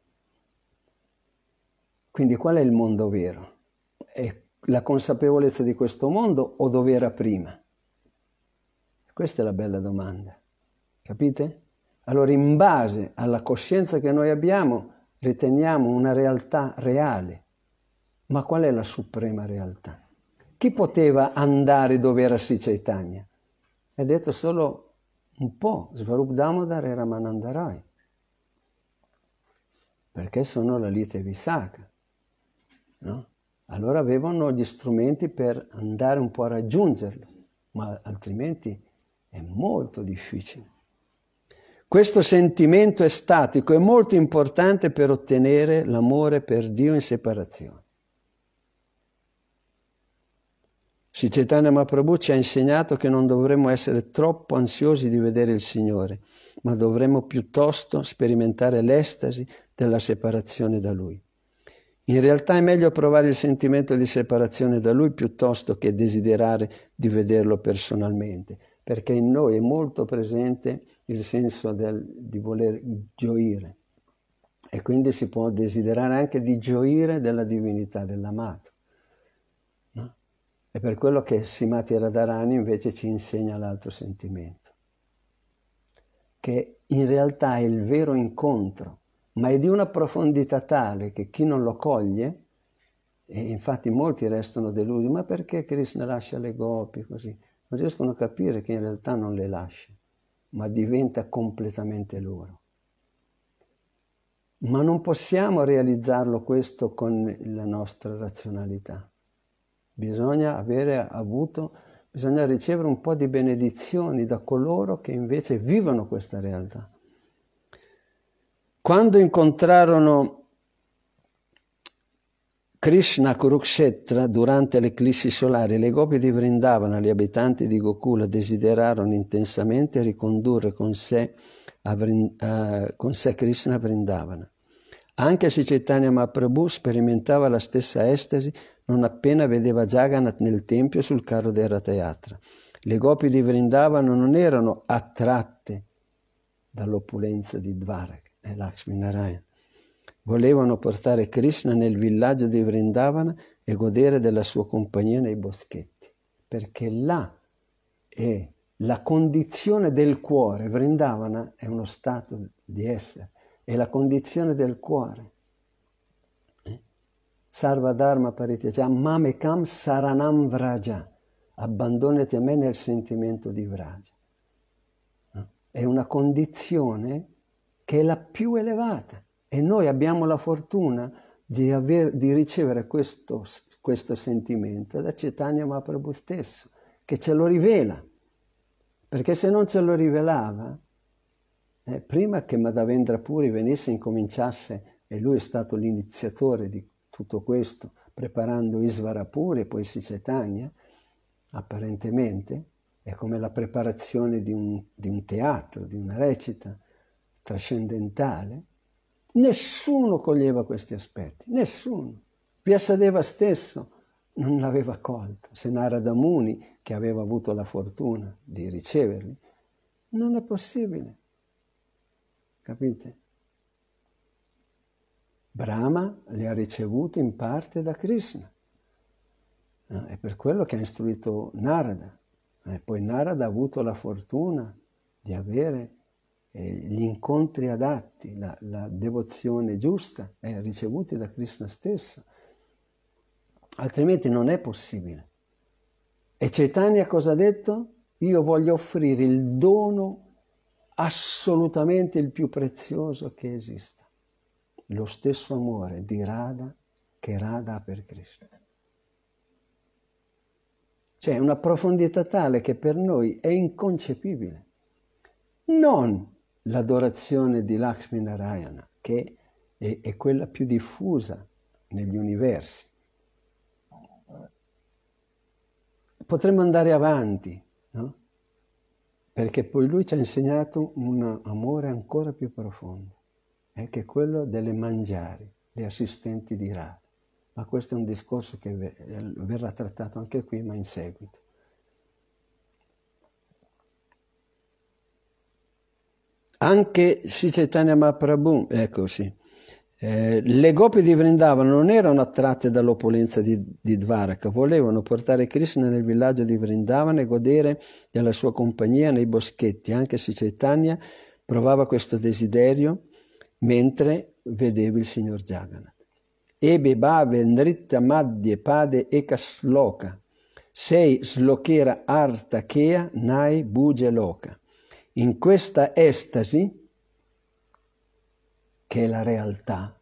Quindi qual è il mondo vero? È la consapevolezza di questo mondo o dove era prima? Questa è la bella domanda, capite? Allora in base alla coscienza che noi abbiamo riteniamo una realtà reale, ma qual è la suprema realtà? Chi poteva andare dove era Sri È detto solo un po', Svarup Damodar e Ramananda perché sono la lite Visaka, no? Allora avevano gli strumenti per andare un po' a raggiungerlo, ma altrimenti è molto difficile. Questo sentimento estatico è molto importante per ottenere l'amore per Dio in separazione. Sri Maprabhu ci ha insegnato che non dovremmo essere troppo ansiosi di vedere il Signore, ma dovremmo piuttosto sperimentare l'estasi della separazione da Lui. In realtà è meglio provare il sentimento di separazione da Lui piuttosto che desiderare di vederlo personalmente, perché in noi è molto presente il senso del, di voler gioire e quindi si può desiderare anche di gioire della divinità dell'amato. No? E per quello che Simati Radharani invece ci insegna l'altro sentimento, che in realtà è il vero incontro, ma è di una profondità tale che chi non lo coglie, e infatti molti restano delusi, ma perché Krishna lascia le gopi così? non riescono a capire che in realtà non le lascia, ma diventa completamente loro. Ma non possiamo realizzarlo questo con la nostra razionalità. Bisogna avere avuto, bisogna ricevere un po' di benedizioni da coloro che invece vivono questa realtà. Quando incontrarono Krishna Kurukshetra, durante l'eclissi solare, le gopi di Vrindavana, gli abitanti di Gokula, desiderarono intensamente ricondurre con sé, Vrind- uh, con sé Krishna a Vrindavana. Anche se Chaitanya Mahaprabhu sperimentava la stessa estasi non appena vedeva Jagannath nel tempio sul carro del Ratayatra. Le gopi di Vrindavana non erano attratte dall'opulenza di Dvarak e Lakshminarayan Volevano portare Krishna nel villaggio di Vrindavana e godere della sua compagnia nei boschetti, perché là è la condizione del cuore. Vrindavana è uno stato di essere, è la condizione del cuore. Eh? Sarva Dharma Parityaja, Mamekam Saranam Vraja, abbandonati a me nel sentimento di Vraja. Eh? È una condizione che è la più elevata. E noi abbiamo la fortuna di, aver, di ricevere questo, questo sentimento da Chaitanya Mahaprabhu stesso, che ce lo rivela. Perché se non ce lo rivelava, eh, prima che Madhavendra Puri venisse e incominciasse, e lui è stato l'iniziatore di tutto questo, preparando Isvara Puri e poi Sicetania, apparentemente, è come la preparazione di un, di un teatro, di una recita trascendentale, Nessuno coglieva questi aspetti, nessuno. Vyasadeva stesso non l'aveva colto, se Narada Muni, che aveva avuto la fortuna di riceverli, non è possibile. Capite? Brahma li ha ricevuti in parte da Krishna. È per quello che ha istruito Narada. E eh, poi Narada ha avuto la fortuna di avere eh, gli incontri adatti, la, la devozione giusta, eh, ricevuti da Krishna stesso. Altrimenti non è possibile. E Chaitanya cosa ha detto? Io voglio offrire il dono assolutamente il più prezioso che esista. Lo stesso amore di Radha che Radha ha per Krishna. C'è una profondità tale che per noi è inconcepibile. Non l'adorazione di Lakshmi Narayana, che è, è quella più diffusa negli universi. Potremmo andare avanti, no? perché poi lui ci ha insegnato un amore ancora più profondo, eh, che è quello delle mangiari, le assistenti di Radha. Ma questo è un discorso che verrà trattato anche qui, ma in seguito. Anche Sicetania Maprabhu, Mahaprabhu, eccoci, eh, le gopi di Vrindavan non erano attratte dall'opulenza di, di Dvaraka, volevano portare Krishna nel villaggio di Vrindavan e godere della sua compagnia nei boschetti. Anche Sicetania provava questo desiderio mentre vedeva il signor Jagannath. Ebe bave nritta maddie pade ekasloka, sei slokera artakea nai buge loka in questa estasi, che è la realtà.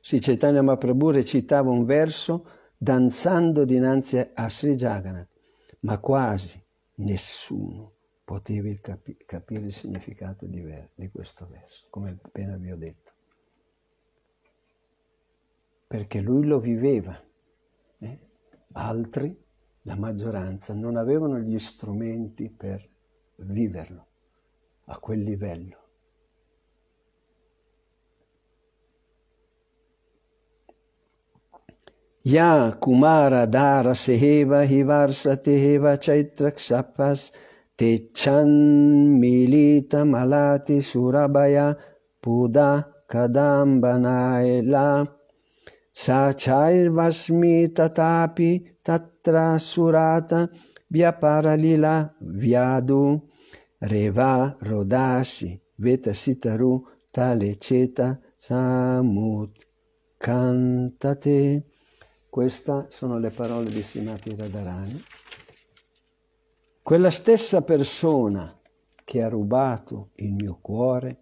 Sri Chaitanya Mahaprabhu recitava un verso danzando dinanzi a Sri Jagannath, ma quasi nessuno poteva capi- capire il significato di, ver- di questo verso, come appena vi ho detto. Perché lui lo viveva, eh? altri, la maggioranza, non avevano gli strumenti per viverlo a quel livello. Ya Kumara Dara Seheva Hivarsa Teheva Te Chan Milita Malati Surabaya Puda Sa Sachair Vasmi Tatapi Tatra Surata Via Paralila, viadu Reva, rodasi Veta Sitaru, Tale Ceta, Samut, Cantate. Queste sono le parole di Simati Radharani. Quella stessa persona che ha rubato il mio cuore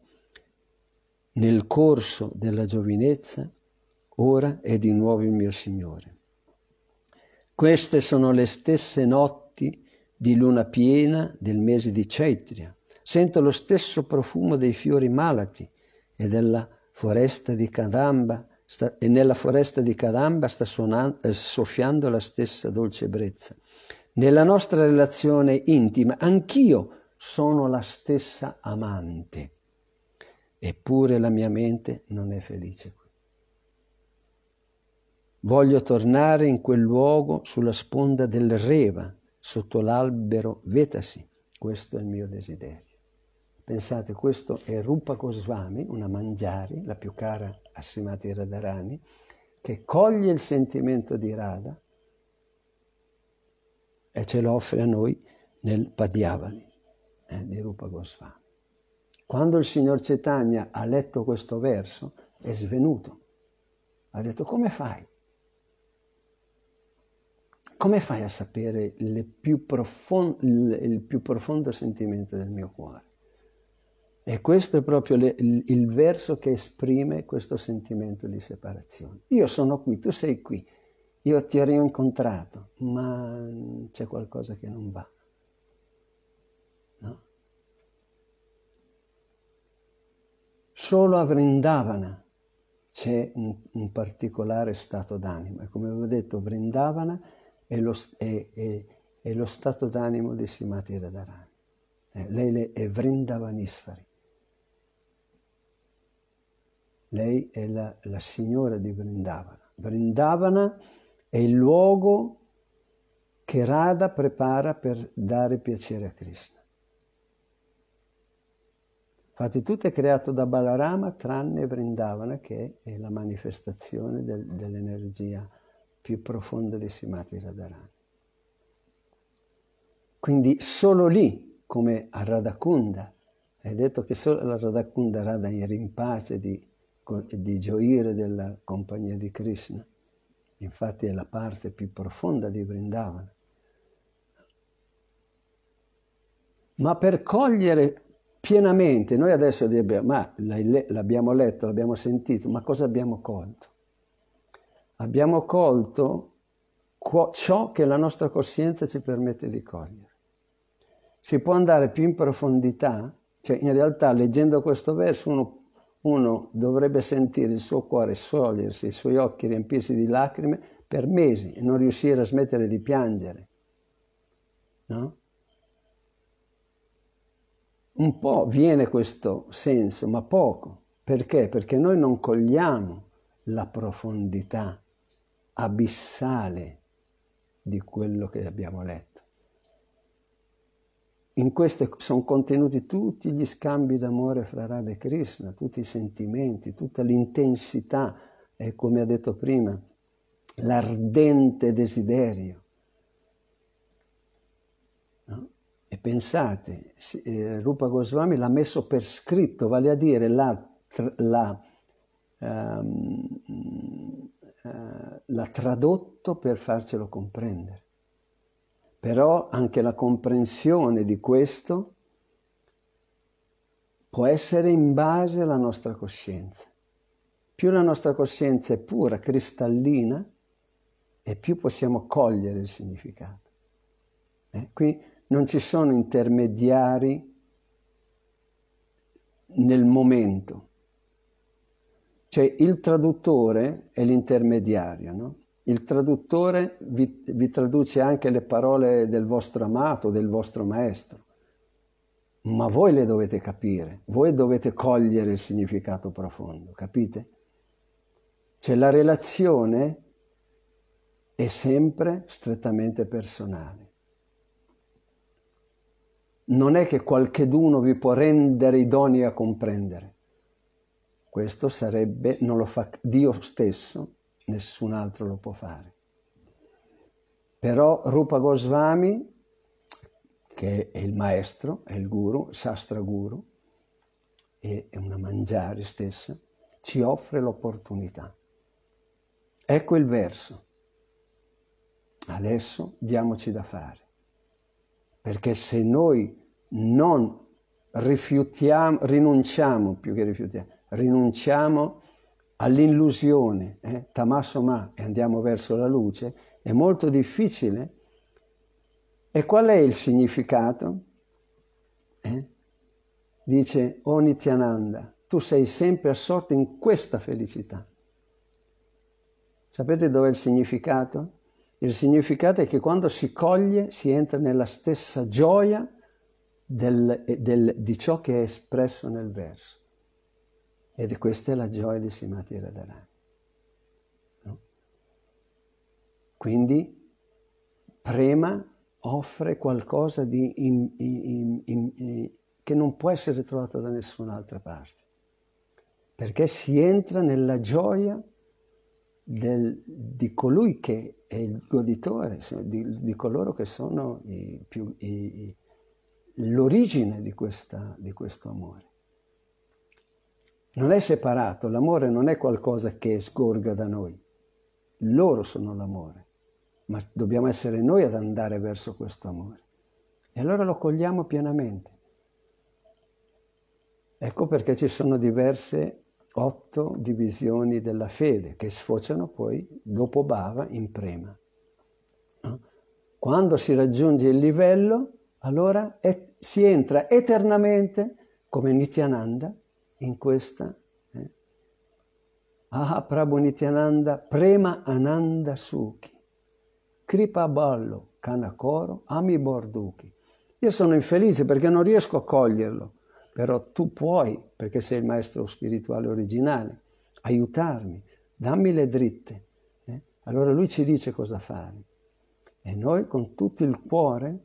nel corso della giovinezza, ora è di nuovo il mio Signore. Queste sono le stesse notti letti di luna piena del mese di Ceitria. Sento lo stesso profumo dei fiori malati e della foresta di Kadamba sta, e nella foresta di Kadamba sta suonando, eh, soffiando la stessa dolce brezza. Nella nostra relazione intima anch'io sono la stessa amante, eppure la mia mente non è felice qui. Voglio tornare in quel luogo sulla sponda del Reva, sotto l'albero vetasi, questo è il mio desiderio. Pensate, questo è Rupa Goswami, una mangiari, la più cara a Simati Radharani, che coglie il sentimento di Radha e ce lo offre a noi nel Padjavani eh, di Rupa Goswami. Quando il signor Cetania ha letto questo verso è svenuto, ha detto come fai? come fai a sapere più profond- il più profondo sentimento del mio cuore? E questo è proprio le, il, il verso che esprime questo sentimento di separazione. Io sono qui, tu sei qui, io ti ho rincontrato, ma c'è qualcosa che non va. No? Solo a Vrindavana c'è un, un particolare stato d'anima. Come avevo detto, Vrindavana è lo, è, è, è lo stato d'animo di Simati Radharani. Eh, lei le, è Vrindavanishvari. Lei è la, la signora di Vrindavana. Vrindavana è il luogo che Radha prepara per dare piacere a Krishna. Infatti tutto è creato da Balarama tranne Vrindavana che è la manifestazione del, dell'energia più profonda di Simati Radharani. Quindi solo lì, come a Radhakunda, è detto che solo la Radhakunda Radha era in pace di, di gioire della compagnia di Krishna, infatti è la parte più profonda di Vrindavana. Ma per cogliere pienamente, noi adesso abbiamo, ma l'abbiamo letto, l'abbiamo sentito, ma cosa abbiamo colto? abbiamo colto ciò che la nostra coscienza ci permette di cogliere. Si può andare più in profondità, cioè in realtà leggendo questo verso uno, uno dovrebbe sentire il suo cuore sciogliersi, i suoi occhi riempirsi di lacrime per mesi e non riuscire a smettere di piangere. No? Un po' viene questo senso, ma poco. Perché? Perché noi non cogliamo la profondità abissale di quello che abbiamo letto. In queste sono contenuti tutti gli scambi d'amore fra Radha e Krishna, tutti i sentimenti, tutta l'intensità e come ha detto prima, l'ardente desiderio. No? E pensate, eh, Rupa Goswami l'ha messo per scritto, vale a dire la, la um, eh, l'ha tradotto per farcelo comprendere. Però anche la comprensione di questo può essere in base alla nostra coscienza. Più la nostra coscienza è pura, cristallina, e più possiamo cogliere il significato. Eh? Qui non ci sono intermediari nel momento, cioè il traduttore è l'intermediario, no? Il traduttore vi, vi, traduce anche le parole del vostro amato, del vostro maestro, ma voi le dovete capire, voi dovete cogliere il significato profondo, capite? Cioè la relazione è sempre strettamente personale. Non è che qualcheduno vi può rendere idonei a comprendere. Questo sarebbe, non lo fa Dio stesso, nessun altro lo può fare. Però Rupa Goswami, che è il maestro, è il guru, Sastra Guru, e è una mangiare stessa, ci offre l'opportunità. Ecco il verso. Adesso diamoci da fare. Perché se noi non rifiutiamo, rinunciamo più che rifiutiamo, rinunciamo all'illusione, eh, tamasoma, e andiamo verso la luce, è molto difficile. E qual è il significato? Eh? Dice O Nityananda, tu sei sempre assorto in questa felicità. Sapete dov'è il significato? Il significato è che quando si coglie si entra nella stessa gioia del, del, di ciò che è espresso nel verso. Ed questa è la gioia di Simati Radharani. No? Quindi prema offre qualcosa in, in, in, che non può essere trovato da nessun'altra parte, perché si entra nella gioia del, di colui che è il goditore, di, di coloro che sono l'origine di, di questo amore. Non è separato, l'amore non è qualcosa che sgorga da noi, loro sono l'amore, ma dobbiamo essere noi ad andare verso questo amore. E allora lo cogliamo pienamente. Ecco perché ci sono diverse otto divisioni della fede che sfociano poi dopo Bava in Prema. Quando si raggiunge il livello, allora è, si entra eternamente come Nityananda in questa eh? Ah Prabhu Nityananda Prema Ananda suki Kripa Ballo Kanakoro Ami Borduki io sono infelice perché non riesco a coglierlo però tu puoi perché sei il maestro spirituale originale aiutarmi dammi le dritte eh? allora lui ci dice cosa fare e noi con tutto il cuore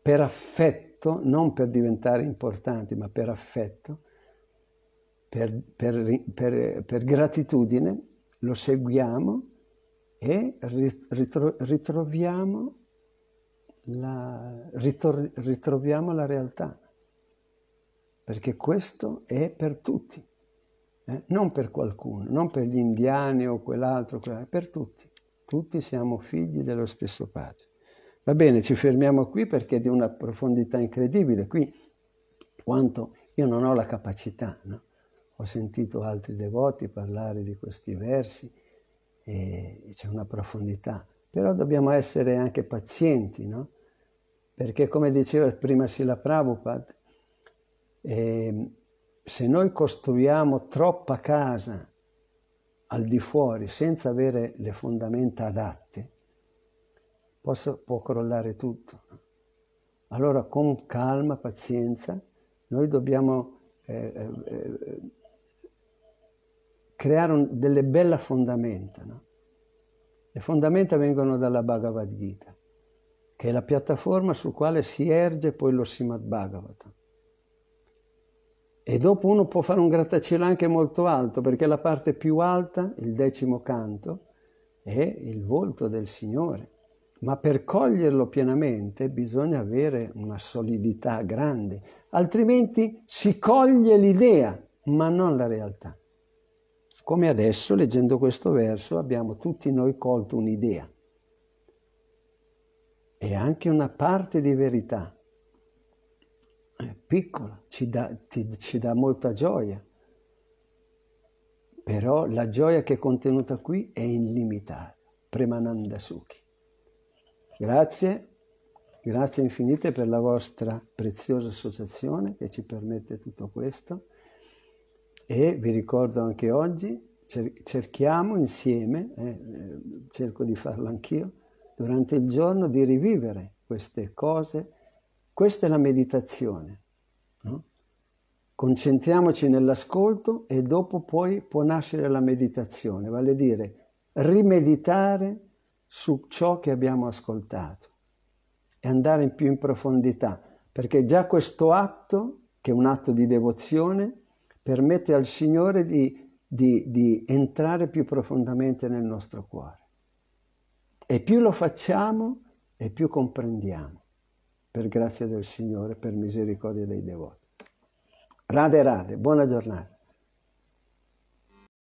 per affetto non per diventare importanti ma per affetto per, per, per, per gratitudine lo seguiamo e ritro, ritroviamo, la, ritor, ritroviamo la realtà, perché questo è per tutti. Eh, non per qualcuno, non per gli indiani o quell'altro, quell'altro, per tutti. Tutti siamo figli dello stesso padre. Va bene, ci fermiamo qui perché è di una profondità incredibile. Qui quanto io non ho la capacità no? ho sentito altri devoti parlare di questi versi e c'è una profondità. Però dobbiamo essere anche pazienti, no? Perché come diceva prima Sila Prabhupada, eh, se noi costruiamo troppa casa al di fuori senza avere le fondamenta adatte, posso, può crollare tutto. Allora con calma, pazienza, noi dobbiamo eh, eh, eh creare un, delle belle fondamenta. No? Le fondamenta vengono dalla Bhagavad Gita, che è la piattaforma sul quale si erge poi lo Simad Bhagavatam. E dopo uno può fare un grattacielo anche molto alto, perché la parte più alta, il decimo canto, è il volto del Signore. Ma per coglierlo pienamente bisogna avere una solidità grande, altrimenti si coglie l'idea, ma non la realtà. Come adesso, leggendo questo verso, abbiamo tutti noi colto un'idea e anche una parte di verità, è piccola, ci dà, ti, ci dà molta gioia, però la gioia che è contenuta qui è illimitata, Premananda Sukhi. Grazie, grazie infinite per la vostra preziosa associazione che ci permette tutto questo e vi ricordo anche oggi, cerchiamo insieme, eh, eh, cerco di farlo anch'io, durante il giorno di rivivere queste cose. Questa è la meditazione. No? Concentriamoci nell'ascolto e dopo poi può nascere la meditazione, vale a dire rimeditare su ciò che abbiamo ascoltato e andare in più in profondità, perché già questo atto, che è un atto di devozione, permette al Signore di, di, di entrare più profondamente nel nostro cuore. E più lo facciamo e più comprendiamo, per grazia del Signore, per misericordia dei devoti. Rade, rade, buona giornata.